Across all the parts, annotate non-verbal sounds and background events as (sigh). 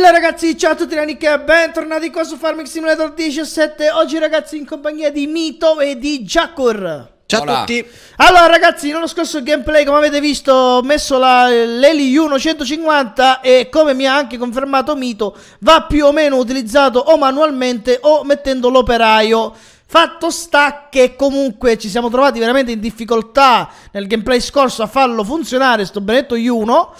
Bella ragazzi, ciao a tutti da Nick e bentornati qua su Farming Simulator 17 Oggi ragazzi in compagnia di Mito e di Jakur Ciao Hola. a tutti Allora ragazzi, nello scorso gameplay come avete visto ho messo l'Eli 1 150 e come mi ha anche confermato Mito Va più o meno utilizzato o manualmente o mettendo l'operaio Fatto sta che comunque ci siamo trovati veramente in difficoltà nel gameplay scorso a farlo funzionare sto benedetto 1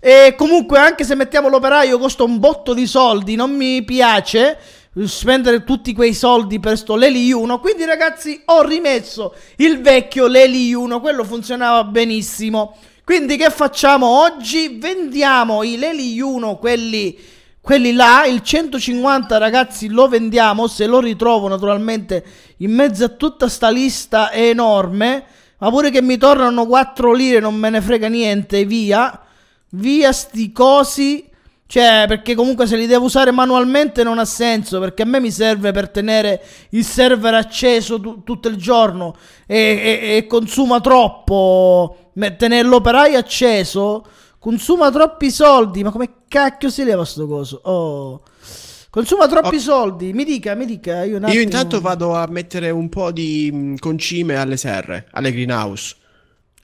e comunque, anche se mettiamo l'operaio, costa un botto di soldi. Non mi piace eh, spendere tutti quei soldi per sto Leli 1. Quindi, ragazzi, ho rimesso il vecchio Leli 1. Quello funzionava benissimo. Quindi, che facciamo oggi? Vendiamo i Leli 1, quelli quelli là, il 150 ragazzi lo vendiamo, se lo ritrovo naturalmente in mezzo a tutta sta lista enorme, ma pure che mi tornano 4 lire non me ne frega niente, via. Via sti cosi. Cioè, perché comunque se li devo usare manualmente non ha senso, perché a me mi serve per tenere il server acceso tu- tutto il giorno e, e-, e consuma troppo. Tenere l'operaio acceso consuma troppi soldi, ma come cacchio si leva sto coso? Oh. Consuma troppi oh. soldi, mi dica, mi dica. Io, io intanto vado a mettere un po' di concime alle serre, alle greenhouse.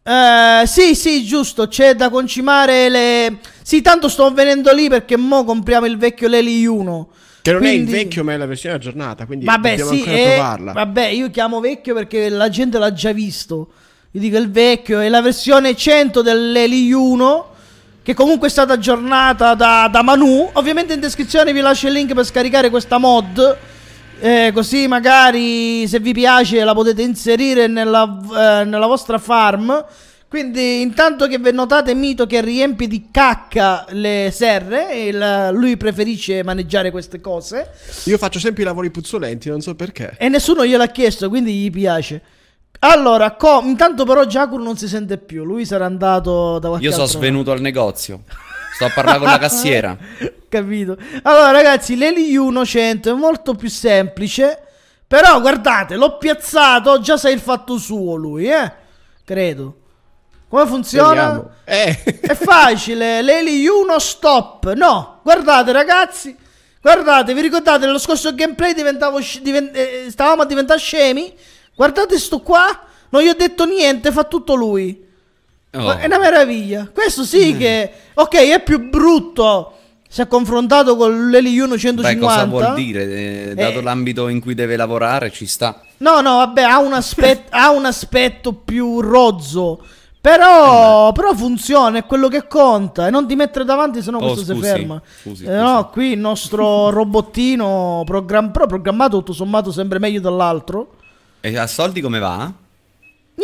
Eh, sì, sì, giusto, c'è da concimare le... Sì, tanto sto venendo lì perché mo compriamo il vecchio Leli 1. Che non quindi... è il vecchio, ma è la versione aggiornata, quindi vabbè, dobbiamo sì, ancora eh, provarla. Vabbè, io chiamo vecchio perché la gente l'ha già visto. Io dico il vecchio, è la versione 100 dell'Eli 1, che comunque è stata aggiornata da, da Manu. Ovviamente in descrizione vi lascio il link per scaricare questa mod eh, così magari se vi piace la potete inserire nella, eh, nella vostra farm. Quindi intanto che notate Mito che riempie di cacca le serre, il, lui preferisce maneggiare queste cose. Io faccio sempre i lavori puzzolenti, non so perché. E nessuno gliel'ha chiesto, quindi gli piace. Allora, intanto però Jakun non si sente più, lui sarà andato da qualche Io sono svenuto al negozio. (laughs) Sto a parlare con la cassiera. (laughs) Capito. Allora, ragazzi, l'Eliu 100 è molto più semplice. Però, guardate, l'ho piazzato, già sai il fatto suo lui, eh? Credo. Come funziona? Eh. (laughs) È facile, l'Eli 1 stop. No, guardate ragazzi, guardate, vi ricordate nello scorso gameplay divent eh, stavamo a diventare scemi? Guardate sto qua, non gli ho detto niente, fa tutto lui. Oh. È una meraviglia. Questo sì mm. che... Ok, è più brutto se confrontato con l'Eli1 150... Beh, cosa vuol dire? Eh, eh. dato eh. l'ambito in cui deve lavorare, ci sta. No, no, vabbè, ha un, aspet- (laughs) ha un aspetto più rozzo. Però, eh però, funziona, è quello che conta. E non ti mettere davanti, sennò no oh, questo scusi, si ferma. Scusi, eh, no, qui il nostro (laughs) robottino, program- però programmato tutto sommato sempre meglio dell'altro. E a soldi come va?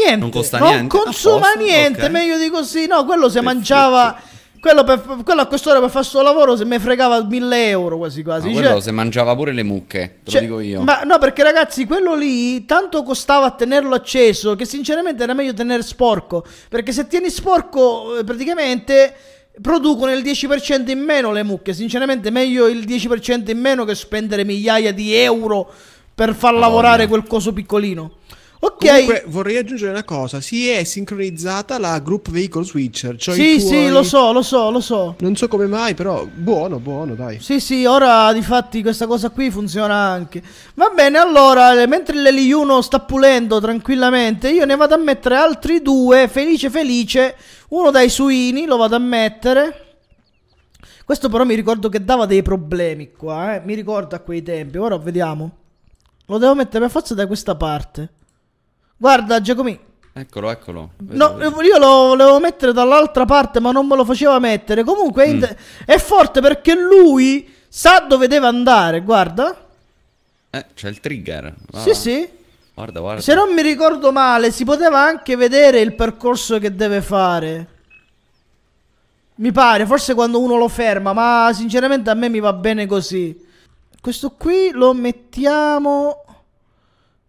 Niente, non costa niente. Non consuma posto, niente, okay. meglio di così. No, quello se mangiava. Quello, per, quello, a quest'ora per fare sto lavoro se me fregava 1000 euro quasi quasi. Ma cioè, se mangiava pure le mucche, te cioè, lo dico io. Ma no, perché ragazzi, quello lì tanto costava tenerlo acceso che sinceramente era meglio tenere sporco. Perché se tieni sporco eh, praticamente producono il 10% in meno le mucche. Sinceramente meglio il 10% in meno che spendere migliaia di euro per far Madonna. lavorare quel coso piccolino. Ok. Comunque, vorrei aggiungere una cosa. Si è sincronizzata la group vehicle switcher. Cioè sì, tuoi... sì, lo so, lo so, lo so. Non so come mai, però buono, buono, dai. Sì, sì, ora difatti questa cosa qui funziona anche. Va bene, allora, mentre l'Eli1 sta pulendo tranquillamente, io ne vado a mettere altri due, felice felice. Uno dai suini, lo vado a mettere. Questo però mi ricordo che dava dei problemi qua, eh. Mi ricordo a quei tempi. Ora vediamo. Lo devo mettere per forza da questa parte. Guarda, Giacomini. Eccolo, eccolo. no, io lo volevo mettere dall'altra parte, ma non me lo faceva mettere. Comunque mm. è forte perché lui sa dove deve andare, guarda. Eh, c'è il trigger. Ah. Sì, sì. Guarda, guarda. Se non mi ricordo male, si poteva anche vedere il percorso che deve fare. Mi pare, forse quando uno lo ferma, ma sinceramente a me mi va bene così. Questo qui lo mettiamo...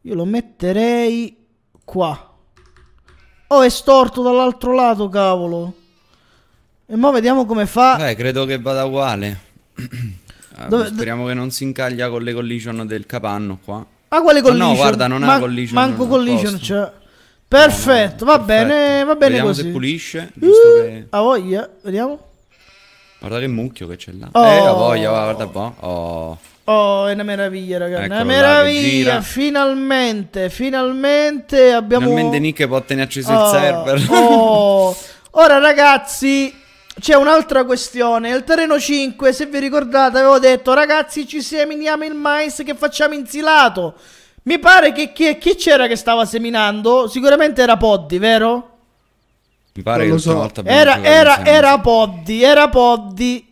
Io lo metterei qua. Oh, è storto dall'altro lato, cavolo. E mo' vediamo come fa. Eh, credo che vada uguale. (clears throat) Ah, dove, speriamo che non si incaglia con le collision del capanno qua. Ah, quale ah, collision? Oh, no, guarda, non Man ha collision. Manco collision c'è. Cioè. Perfetto, no, no, va perfetto. bene, va bene vediamo così. Vediamo se pulisce, uh, giusto uh, che... A voglia, vediamo. Guarda che mucchio che c'è là. Oh. Eh, a voglia, va, guarda qua. Oh. Oh, è una meraviglia, ragazzi. Eccolo una meraviglia, là, finalmente, finalmente abbiamo... Finalmente Nick può tenere acceso oh, il server. Oh. (laughs) Ora, ragazzi, c'è un'altra questione. Il terreno 5, se vi ricordate, avevo detto, ragazzi, ci seminiamo il mais che facciamo insilato. Mi pare che chi, c'era che stava seminando? Sicuramente era Poddy, vero? Mi pare non che lo so. volta era, era, era Poddy, era Poddi.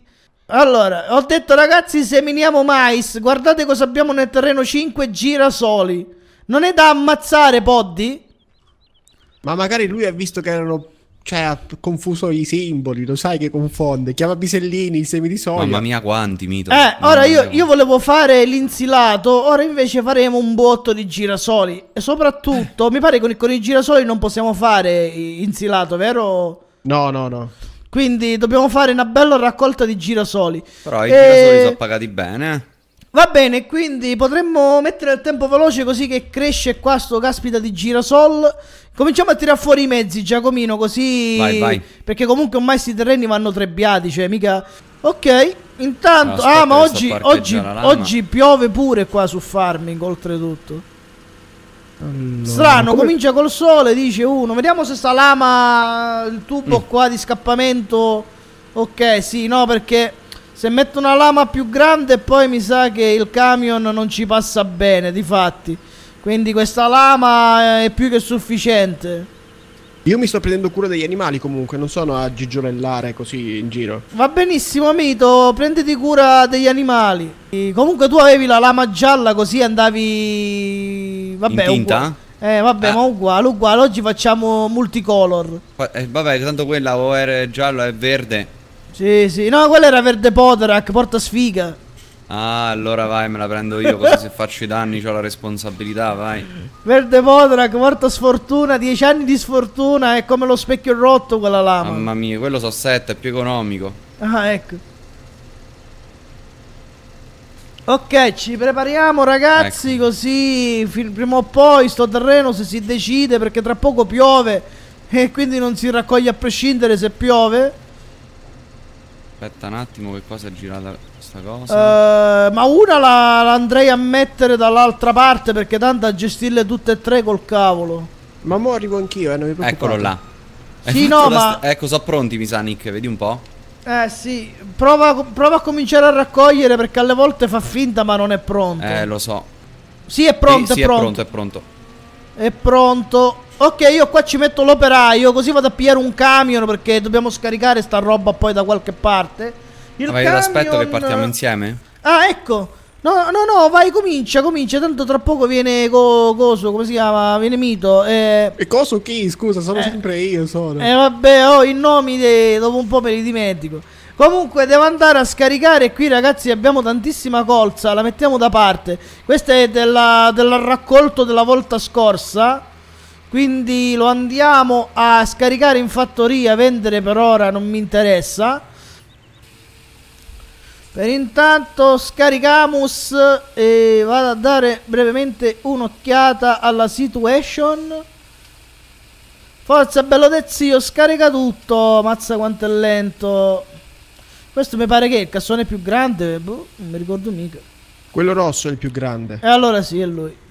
Allora, ho detto ragazzi seminiamo mais, guardate cosa abbiamo nel terreno 5 girasoli. Non è da ammazzare Poddy? Ma magari lui ha visto che erano cioè ha confuso i simboli, lo sai che confonde, chiama Pisellini, i semi di soia. Mamma mia quanti mito. Eh, ora io, io, volevo fare l'insilato, ora invece faremo un botto di girasoli. E soprattutto, mi pare che con, con i girasoli non possiamo fare insilato, vero? No, no, no. Quindi dobbiamo fare una bella raccolta di girasoli. Però i e... girasoli sono pagati bene. Eh. Va bene, quindi potremmo mettere il tempo veloce così che cresce qua sto caspita di girasol. Cominciamo a tirare fuori i mezzi, Giacomino, così... Vai, vai. Perché comunque ormai questi terreni vanno trebbiati, cioè mica... Ok, intanto... Aspetta, ah, ma oggi, oggi, oggi piove pure qua su Farming, oltretutto. Allora. Strano, comincia col sole, dice uno. Vediamo se sta lama il tubo mm. qua di scappamento. Ok, sì, no, perché se metto una lama più grande poi mi sa che il camion non ci passa bene, di fatti. Quindi questa lama eh, è più che sufficiente. Io mi sto prendendo cura degli animali comunque, non sono a gigionellare così in giro. Va benissimo, Mito, prenditi cura degli animali. E comunque tu avevi la lama gialla così andavi... Vabbè, in tinta? Eh vabbè ah. ma uguale, uguale, oggi facciamo multicolor eh, Vabbè tanto quella o era giallo e verde Sì sì, no quella era verde Podrac, porta sfiga Ah, allora vai, me la prendo io, così se faccio i danni ho la responsabilità, vai. Verde Podrak, morta sfortuna, Dieci anni di sfortuna, è come lo specchio rotto quella lama. Mamma mia, quello so 7, è più economico. Ah, ecco. Ok, ci prepariamo ragazzi, ecco. così prima o poi sto terreno se si decide, perché tra poco piove e quindi non si raccoglie a prescindere se piove. Aspetta un attimo che cosa è girata questa cosa. Uh, ma una la, la, andrei a mettere dall'altra parte perché tanto a gestirle tutte e tre col cavolo. Ma mo arrivo anch'io, eh, non mi preoccupate. Eccolo là. Sì, no, ma... Ecco, sono pronti, mi sa, Nick, vedi un po'. Eh, sì. Prova, prova, a cominciare a raccogliere perché alle volte fa finta ma non è pronto. Eh, lo so. Sì, è pronto, sì, è, sì, pronto. è pronto, è pronto. È pronto. Ok, io qua ci metto l'operaio, così vado a pigliare un camion perché dobbiamo scaricare sta roba poi da qualche parte. Il Vabbè, camion... aspetto che partiamo insieme. Ah, ecco. No, no, no, vai, comincia, comincia. Tanto tra poco viene co Coso, come si chiama? Viene Mito. Eh... E Coso chi? Scusa, sono eh... sempre io, sono. Eh vabbè, ho oh, i nomi de... dopo un po' me li dimentico. Comunque devo andare a scaricare qui ragazzi abbiamo tantissima colza, la mettiamo da parte. Questa è della... del raccolto della volta scorsa. Quindi lo andiamo a scaricare in fattoria, vendere per ora non mi interessa. Per intanto scaricamus e vado a dare brevemente un'occhiata alla situation. Forza bello te zio, scarica tutto, mazza quanto è lento. Questo mi pare che il cassone più grande, boh, non mi ricordo mica. Quello rosso è il più grande. E allora sì, è lui.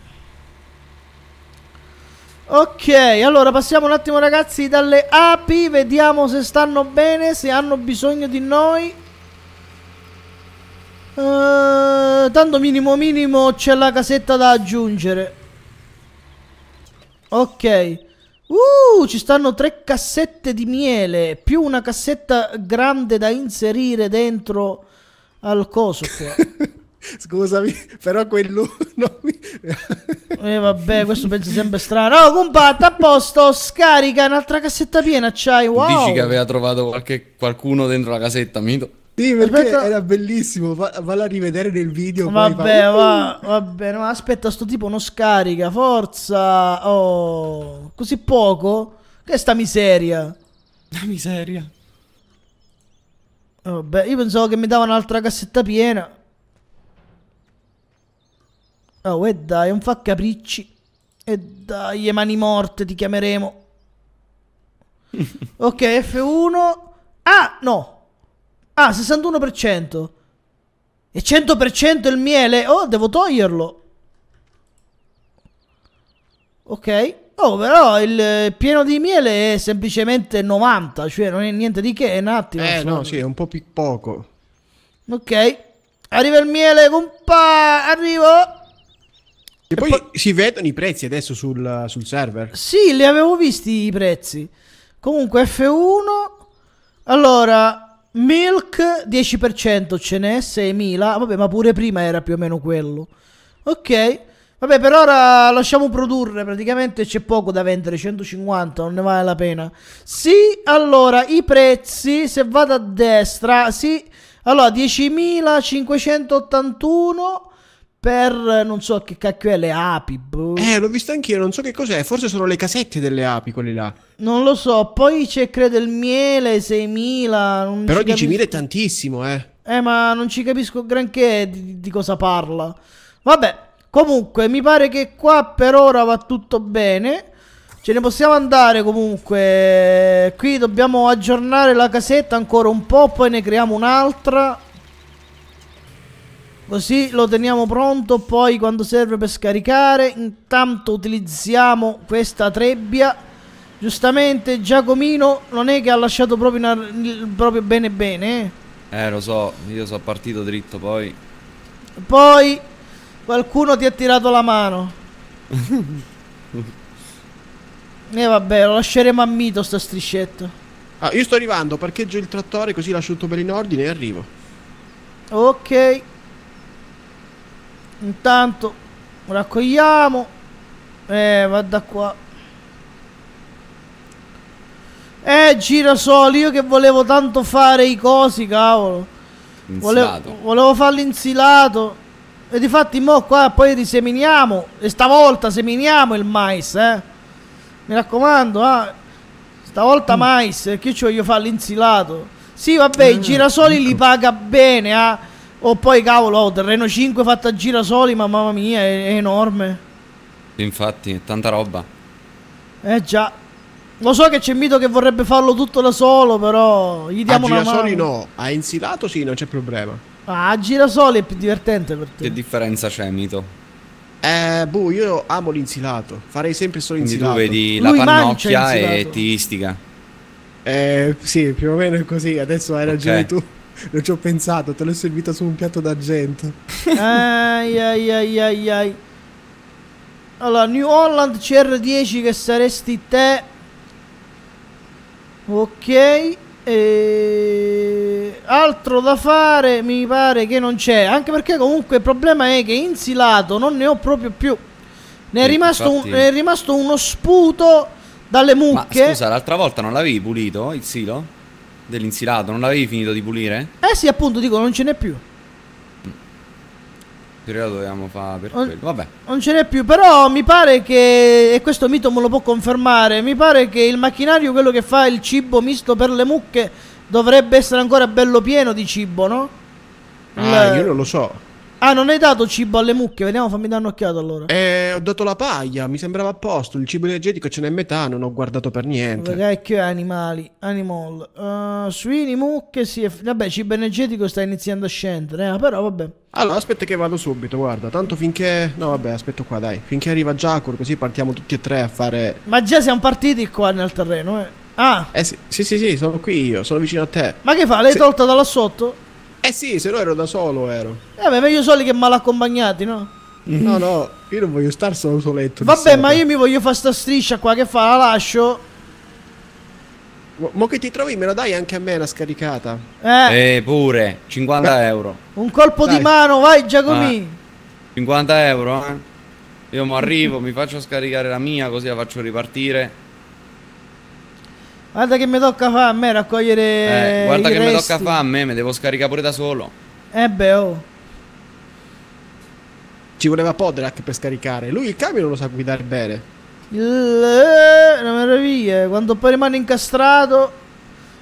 Ok, allora passiamo un attimo ragazzi dalle api, vediamo se stanno bene, se hanno bisogno di noi. Uh, tanto minimo minimo c'è la casetta da aggiungere. Ok. Uh, ci stanno tre cassette di miele, più una cassetta grande da inserire dentro al coso qua. (laughs) Scusami, però quello. Mi... eh, vabbè, questo penso sempre strano. Oh, compatta, a posto, scarica un'altra cassetta piena. C'hai, wow. Dici che aveva trovato qualche, qualcuno dentro la casetta, mito. Sì, perché aspetta. era bellissimo. Va, a rivedere nel video. Vabbè, fa... va, vabbè, no, aspetta, sto tipo non scarica. Forza, oh, così poco. Che è sta miseria? La miseria. Vabbè, io pensavo che mi dava un'altra cassetta piena. Oh, e dai, non fa capricci. E dai, le mani morte ti chiameremo. (laughs) ok, F1. Ah, no. Ah, 61%. E 100% il miele. Oh, devo toglierlo. Ok. Oh, però il eh, pieno di miele è semplicemente 90, cioè non è niente di che, è un attimo. Eh, no, sì, è un po' più poco. Ok. Arriva il miele, compa! Arrivo! E, poi, poi, si vedono i prezzi adesso sul, sul, server? Sì, li avevo visti i prezzi. Comunque F1, allora Milk 10% ce n'è, 6.000, vabbè ma pure prima era più o meno quello. Ok, vabbè per ora lasciamo produrre, praticamente c'è poco da vendere, 150, non ne vale la pena. Sì, allora i prezzi, se vado a destra, sì, allora 10.581 per non so che cacchio è le api. Boh. Eh, l'ho visto anch'io, non so che cos'è, forse sono le casette delle api quelle là. Non lo so, poi c'è credo il miele, 6.000. Però 10.000 capisco... è tantissimo, eh. Eh, ma non ci capisco granché di, di cosa parla. Vabbè, comunque mi pare che qua per ora va tutto bene. Ce ne possiamo andare comunque. Qui dobbiamo aggiornare la casetta ancora un po', poi ne creiamo un'altra. Così lo teniamo pronto poi quando serve per scaricare. Intanto utilizziamo questa trebbia. Giustamente Giacomino non è che ha lasciato proprio, una, proprio bene bene. Eh? eh lo so, io sono partito dritto poi. Poi qualcuno ti ha tirato la mano. (laughs) e eh, vabbè, lo lasceremo a mito sta striscetta. Ah, io sto arrivando, parcheggio il trattore così lascio tutto per in ordine e arrivo. Ok. Intanto raccogliamo. Eh, va da qua. Eh, girasoli, io che volevo tanto fare i cosi, cavolo. Volevo, volevo farlo insilato. E di fatti mo qua poi riseminiamo. E stavolta seminiamo il mais, eh. Mi raccomando, ah. Stavolta mm. mais, eh, che ci voglio fare insilato Sì, vabbè, mm. i eh, girasoli mm. li ecco. paga bene, ah. Eh? O oh, poi cavolo, oh, terreno 5 fatto a girasoli, ma mamma mia, è, è enorme. Infatti, è tanta roba. Eh già. Lo so che c'è mito che vorrebbe farlo tutto da solo, però gli diamo una mano. A girasoli no, a insilato sì, non c'è problema. Ah, a girasoli è più divertente per te. Che differenza c'è, mito? Eh, boh, io amo l'insilato. Farei sempre solo insilato. Quindi tu vedi la pannocchia e ti istiga. Eh, sì, più o meno è così. Adesso hai ragione okay. tu non ci ho pensato, te l'ho servita su un piatto d'argento. ai ai ai ai ai. Allora, New Holland CR10 che saresti te. Ok. E... Altro da fare mi pare che non c'è. Anche perché comunque il problema è che insilato non ne ho proprio più. Ne è, eh, rimasto, infatti... un, ne è rimasto uno sputo dalle mucche. Ma scusa, l'altra volta non l'avevi pulito il silo? Dell'insilato, non l'avevi finito di pulire? Eh sì, appunto, dico, non ce n'è più. Però lo dovevamo fare per non, quello, vabbè. Non ce n'è più, però mi pare che, e questo mito me lo può confermare, mi pare che il macchinario, quello che fa il cibo misto per le mucche, dovrebbe essere ancora bello pieno di cibo, no? Ah, il... io non lo so. Ah, non hai dato cibo alle mucche? Vediamo, fammi dare un'occhiata allora. Eh, ho dato la paglia, mi sembrava a posto. Il cibo energetico ce n'è metà, non ho guardato per niente. Vecchio animali, animal. Uh, suini, mucche, sì. È... Vabbè, cibo energetico sta iniziando a scendere, eh, però vabbè. Allora, aspetta che vado subito, guarda. Tanto finché... No, vabbè, aspetto qua, dai. Finché arriva Jacur, così partiamo tutti e tre a fare... Ma già siamo partiti qua nel terreno, eh. Ah. Eh, sì, sì, sì, sì sono qui io, sono vicino a te. Ma che fa? L'hai Se... tolta da là sotto? Eh sì, se no ero da solo, ero. Eh, beh, meglio soli che mal accompagnati, no? Mm. No, no, io non voglio star solo soletto. Vabbè, ma io mi voglio fare sta striscia qua, che fa? La lascio. Mo, che ti trovi me la dai anche a me la scaricata? Eh. eh pure, 50 Beh. euro. Un colpo dai. di mano, vai Giacomi. Ah. 50 euro, eh? Io mo arrivo, mi faccio scaricare la mia, così la faccio ripartire. Guarda che mi tocca fare a me raccogliere. Eh, guarda che mi tocca fare a me, mi devo scaricare pure da solo. Eh beh, oh. Ci voleva Podrak per scaricare. Lui il camion lo sa guidare bene. Il... Eh, una meraviglia. Quando poi rimane incastrato.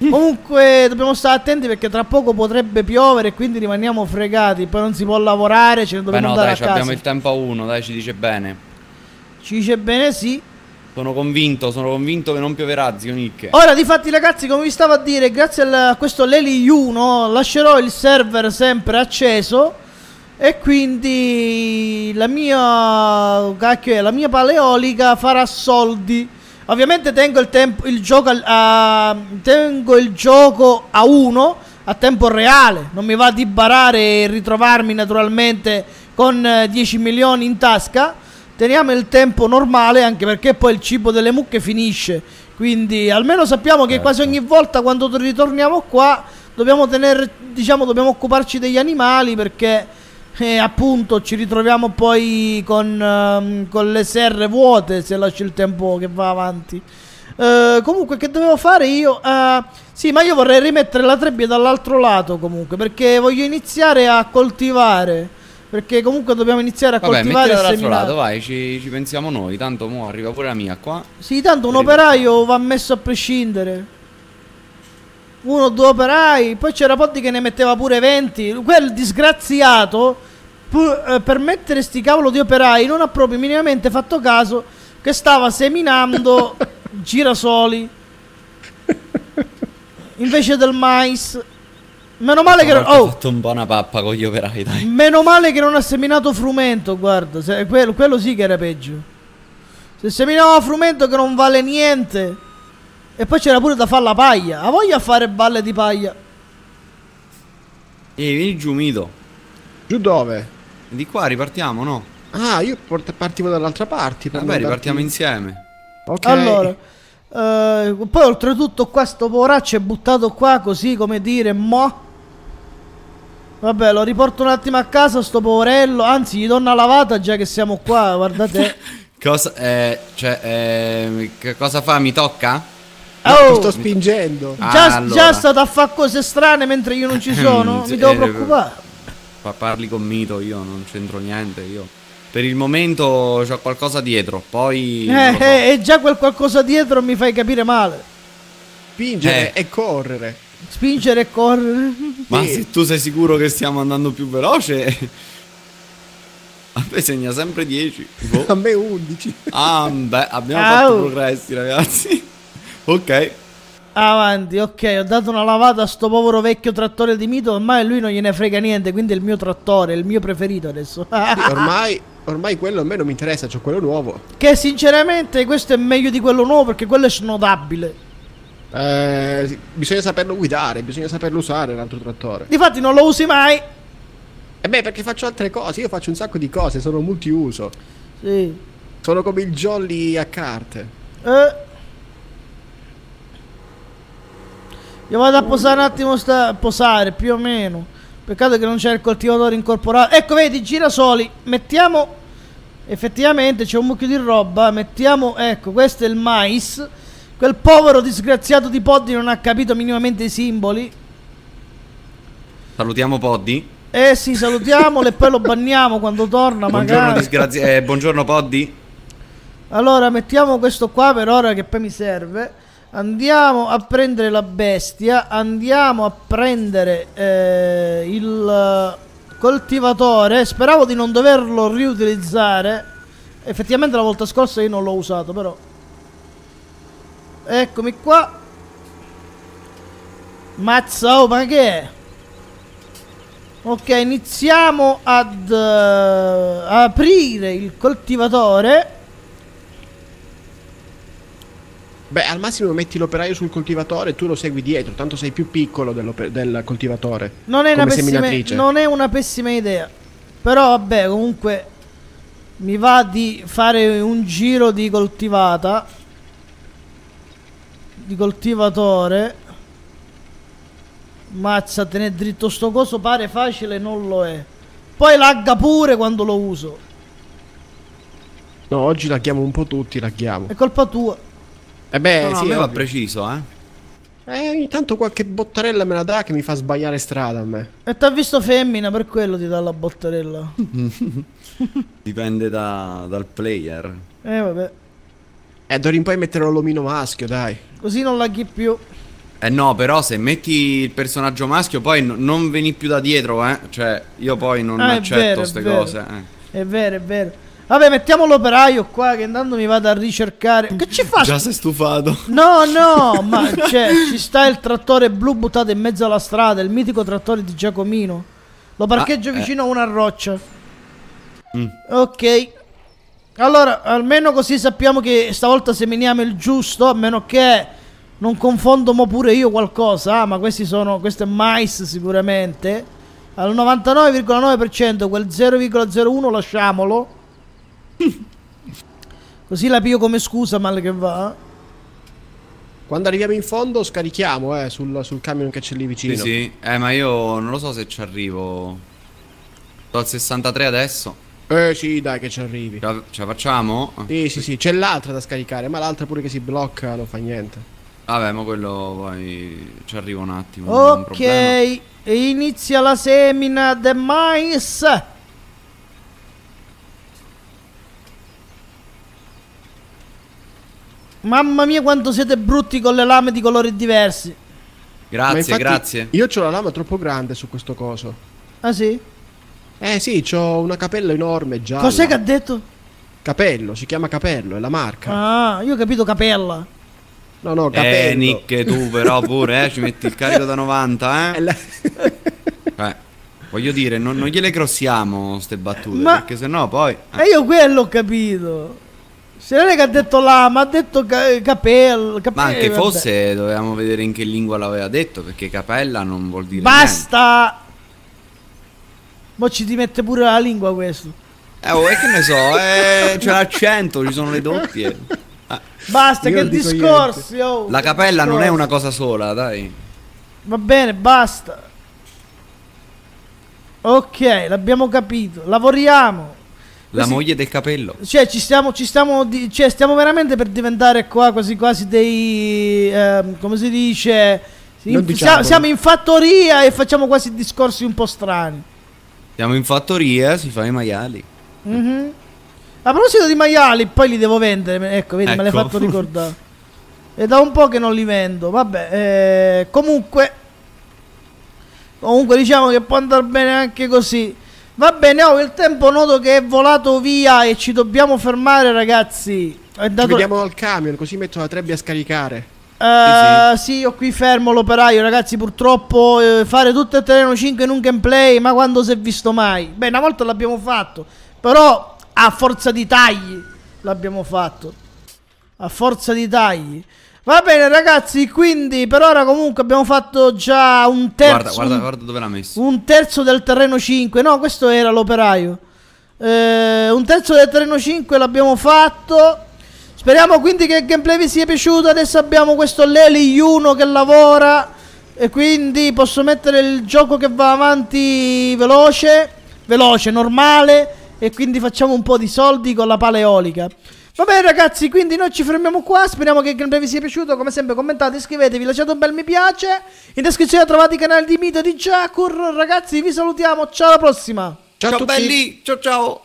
(laughs) Comunque dobbiamo stare attenti perché tra poco potrebbe piovere e quindi rimaniamo fregati. Poi non si può lavorare, ce ne dobbiamo Beh no, andare dai, a casa. abbiamo il tempo a uno, dai, ci dice bene. Ci dice bene, sì. Sono convinto, sono convinto che non pioverà, zio Nick. Ora, difatti, ragazzi, come vi stavo a dire, grazie a questo Leli 1 lascerò il server sempre acceso. E quindi la mia. Cacchio è, la mia paleolica farà soldi. Ovviamente tengo il, tempo, il gioco a, a, tengo il gioco a 1 a tempo reale. Non mi va di barare e ritrovarmi naturalmente con 10 eh, milioni in tasca teniamo il tempo normale anche perché poi il cibo delle mucche finisce. Quindi almeno sappiamo che certo. quasi ogni volta quando ritorniamo qua dobbiamo, tenere, diciamo, dobbiamo occuparci degli animali perché eh, appunto ci ritroviamo poi con, ehm, con, le serre vuote se lasci il tempo che va avanti. Eh, comunque che dovevo fare io? Eh, sì, ma io vorrei rimettere la trebbia dall'altro lato comunque perché voglio iniziare a coltivare perché comunque dobbiamo iniziare a Vabbè, coltivare il seminato. lato, vai, ci, ci, pensiamo noi. Tanto mo arriva pure la mia qua. Sì, tanto un operaio va messo a prescindere. Uno o due operai, poi c'era Poddi che ne metteva pure 20. Quel disgraziato, eh, per mettere sti cavolo di operai, non ha proprio minimamente fatto caso che stava seminando (laughs) girasoli invece del mais. Meno male che Oh! Ho fatto un buona pappa con gli operai, dai. Meno male che non ha seminato frumento, guarda. Se, quello, quello, sì che era peggio. Se seminava frumento che non vale niente. E poi c'era pure da fare la paglia. Ha voglia a fare balle di paglia? Ehi, vieni giù, Mito. Giù dove? Di qua, ripartiamo, no? Ah, io partivo dall'altra parte. Vabbè, ah, ripartiamo insieme. Ok. Allora... Eh, poi oltretutto qua sto poraccio è buttato qua così come dire mo Vabbè, lo riporto un attimo a casa sto poverello. Anzi, gli do una lavata già che siamo qua, guardate. (laughs) cosa, eh, cioè, eh, cosa fa? Mi tocca? Oh! No, sto spingendo. Ah, già, allora. già stato a fare cose strane mentre io non ci (laughs) sono. mi devo eh, preoccupare. Parli con Mito, io non c'entro niente. Io per il momento c'ho qualcosa dietro. Poi. Eh, so. eh, e già quel qualcosa dietro mi fai capire male. Spingere eh. e correre. Spingere e correre. Ma sì. se tu sei sicuro che stiamo andando più veloce... A me segna sempre 10. Boh. A me 11. Ah, beh, abbiamo Au. fatto progressi, ragazzi. ok. Avanti, ok, ho dato una lavata a sto povero vecchio trattore di mito, ormai lui non gliene frega niente, quindi è il mio trattore, è il mio preferito adesso. sì, (laughs) ormai, ormai quello a me non mi interessa, c'ho quello nuovo. Che sinceramente questo è meglio di quello nuovo perché quello è snodabile. Eh, bisogna saperlo guidare, bisogna saperlo usare l'altro trattore. Difatti non lo usi mai. E eh beh, perché faccio altre cose, io faccio un sacco di cose, sono multiuso. Sì. Sono come il jolly a carte. Eh. Io vado a posare un attimo sta posare, più o meno. Peccato che non c'è il coltivatore incorporato. Ecco, vedi, girasoli. Mettiamo effettivamente c'è un mucchio di roba, mettiamo, ecco, questo è il mais Quel povero disgraziato di Poddi non ha capito minimamente i simboli. Salutiamo Poddi. Eh sì, salutiamolo e poi lo banniamo quando torna. Buongiorno, disgrazi- eh, buongiorno Poddi. Allora, mettiamo questo qua per ora che poi mi serve. Andiamo a prendere la bestia. Andiamo a prendere eh, il coltivatore. Speravo di non doverlo riutilizzare. Effettivamente la volta scorsa io non l'ho usato, però. Eccomi qua. Mazza, oh, ma che è? Ok, iniziamo ad uh, aprire il coltivatore. Beh, al massimo metti l'operaio sul coltivatore e tu lo segui dietro, tanto sei più piccolo del coltivatore. Non è, una pessima, non è una pessima idea. Però vabbè, comunque mi va di fare un giro di coltivata di coltivatore mazza tenere dritto sto coso pare facile non lo è poi lagga pure quando lo uso no oggi laghiamo un po' tutti laghiamo è colpa tua e eh beh no, sì, no, a va preciso eh eh, ogni qualche bottarella me la dà che mi fa sbagliare strada a me. E t'ha visto femmina, per quello ti dà la bottarella. (laughs) (laughs) Dipende da, dal player. Eh vabbè. Eh, d'ora in poi metterò l'omino maschio, dai. Così non laghi più. Eh no, però se metti il personaggio maschio poi non veni più da dietro, eh. Cioè, io poi non ah, accetto queste cose. Eh. È vero, è vero. Vabbè, mettiamo l'operaio qua che andando mi vado a ricercare. Che ci fa? Già sei stufato. No, no, ma cioè, ci sta il trattore blu buttato in mezzo alla strada, il mitico trattore di Giacomino. Lo parcheggio ah, eh. vicino eh. a una roccia. Mm. Ok. Allora, almeno così sappiamo che stavolta seminiamo il giusto, a meno che non confondo mo pure io qualcosa, ah, ma questi sono, questo è mais sicuramente. Al 99,9% quel 0,01 lasciamolo. (laughs) così la pio come scusa, male che va. Quando arriviamo in fondo scarichiamo, eh, sul, sul camion che c'è lì vicino. Sì, sì, eh, ma io non lo so se ci arrivo. Sto al 63 adesso. Eh sì, dai che ci arrivi. Ce la, ce la facciamo? Sì, sì, sì, c'è l'altra da scaricare, ma l'altra pure che si blocca non fa niente. Vabbè, ma quello vai, ci arrivo un attimo. Ok, un inizia la semina del mais. Mamma mia quanto siete brutti con le lame di colori diversi. Grazie, grazie. Io ho la lama troppo grande su questo coso. Ah sì? Eh sì, ho una capello enorme già. Cos'è che ha detto? Capello, si chiama capello, è la marca. Ah, io ho capito capella. No, no, capello. Eh, Nick, tu però pure, eh, ci metti il carico da 90, eh. eh. La... (laughs) eh voglio dire, non, non, gliele crossiamo queste battute, ma... perché sennò poi... Eh. io quello ho capito. Se non è che ha detto la, ma ha detto ca- capello, capello. Ma anche vabbè. fosse dovevamo vedere in che lingua l'aveva detto, perché capella non vuol dire... Basta! Niente. Mo ci ti mette pure la lingua questo. Eh, oh, che ne so, eh, c'è l'accento, ci sono le doppie. Ah, basta, che discorsi, oh, La capella discorso. non è una cosa sola, dai. Va bene, basta. Ok, l'abbiamo capito. Lavoriamo. La quasi, moglie del capello. Cioè, ci stiamo, ci stiamo, cioè, stiamo veramente per diventare qua quasi quasi dei... Ehm, come si dice? In, diciamo. siamo in fattoria e facciamo quasi discorsi un po' strani. Siamo in fattoria, si fa i maiali. Mm-hmm. A proposito di maiali, poi li devo vendere. Ecco, vedi, ecco. me l'hai ecco. fatto (laughs) ricordare. È da un po' che non li vendo. Vabbè, eh, comunque. Comunque diciamo che può andare bene anche così. Va bene, ho oh, il tempo noto che è volato via e ci dobbiamo fermare, ragazzi. È Ci vediamo al camion, così metto la trebbia a scaricare. Uh, sì, sì. io qui fermo l'operaio, ragazzi. Purtroppo eh, fare tutto il terreno 5 in un gameplay, ma quando si è visto mai? Beh, una volta l'abbiamo fatto, però a forza di tagli l'abbiamo fatto. A forza di tagli. Va bene, ragazzi, quindi per ora comunque abbiamo fatto già un terzo. Guarda, guarda, guarda dove l'ha messo. Un terzo del terreno 5. No, questo era l'operaio. Eh, un terzo del terreno 5 l'abbiamo fatto. Speriamo quindi che il gameplay vi sia piaciuto. Adesso abbiamo questo Lely 1 che lavora. E quindi posso mettere il gioco che va avanti veloce. Veloce, normale. E quindi facciamo un po' di soldi con la pala eolica. Va bene ragazzi, quindi noi ci fermiamo qua, speriamo che il gameplay vi sia piaciuto, come sempre commentate, iscrivetevi, lasciate un bel mi piace, in descrizione trovate i canali di Mito e di Jakur, ragazzi vi salutiamo, ciao alla prossima! Ciao, ciao a tutti! Belli. Ciao ciao!